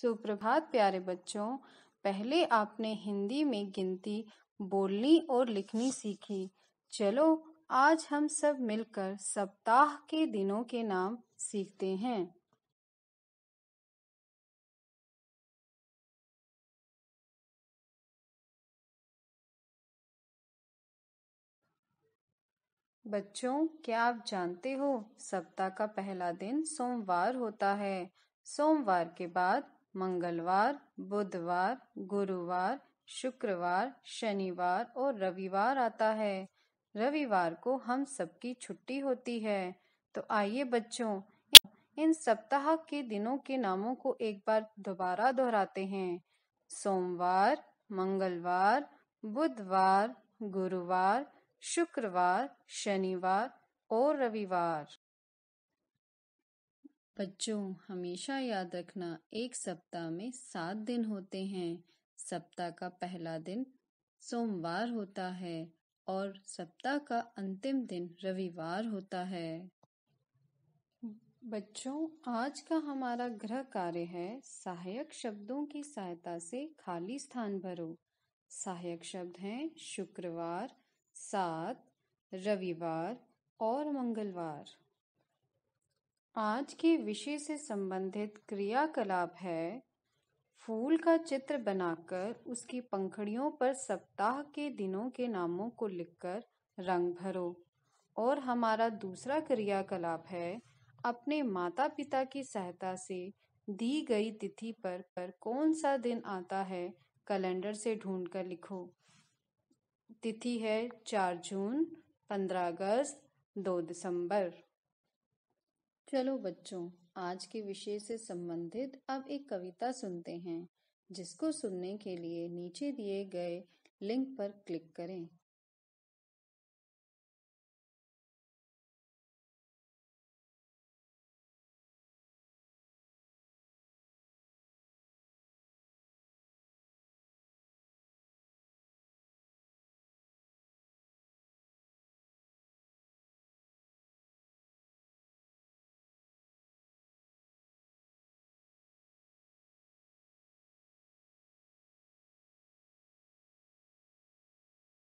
सुप्रभात प्यारे बच्चों पहले आपने हिंदी में गिनती बोलनी और लिखनी सीखी चलो आज हम सब मिलकर सप्ताह के दिनों के नाम सीखते हैं बच्चों क्या आप जानते हो सप्ताह का पहला दिन सोमवार होता है सोमवार के बाद मंगलवार बुधवार गुरुवार शुक्रवार शनिवार और रविवार आता है रविवार को हम सबकी छुट्टी होती है तो आइए बच्चों इन सप्ताह के दिनों के नामों को एक बार दोबारा दोहराते हैं सोमवार मंगलवार बुधवार गुरुवार शुक्रवार शनिवार और रविवार बच्चों हमेशा याद रखना एक सप्ताह में सात दिन होते हैं सप्ताह का पहला दिन सोमवार होता है और सप्ताह का अंतिम दिन रविवार होता है बच्चों आज का हमारा गृह कार्य है सहायक शब्दों की सहायता से खाली स्थान भरो सहायक शब्द हैं शुक्रवार सात रविवार और मंगलवार आज के विषय से संबंधित क्रियाकलाप है फूल का चित्र बनाकर उसकी पंखड़ियों पर सप्ताह के दिनों के नामों को लिखकर रंग भरो और हमारा दूसरा क्रियाकलाप है अपने माता पिता की सहायता से दी गई तिथि पर पर कौन सा दिन आता है कैलेंडर से ढूंढकर कर लिखो तिथि है चार जून पंद्रह अगस्त दो दिसंबर चलो बच्चों आज के विषय से संबंधित अब एक कविता सुनते हैं जिसको सुनने के लिए नीचे दिए गए लिंक पर क्लिक करें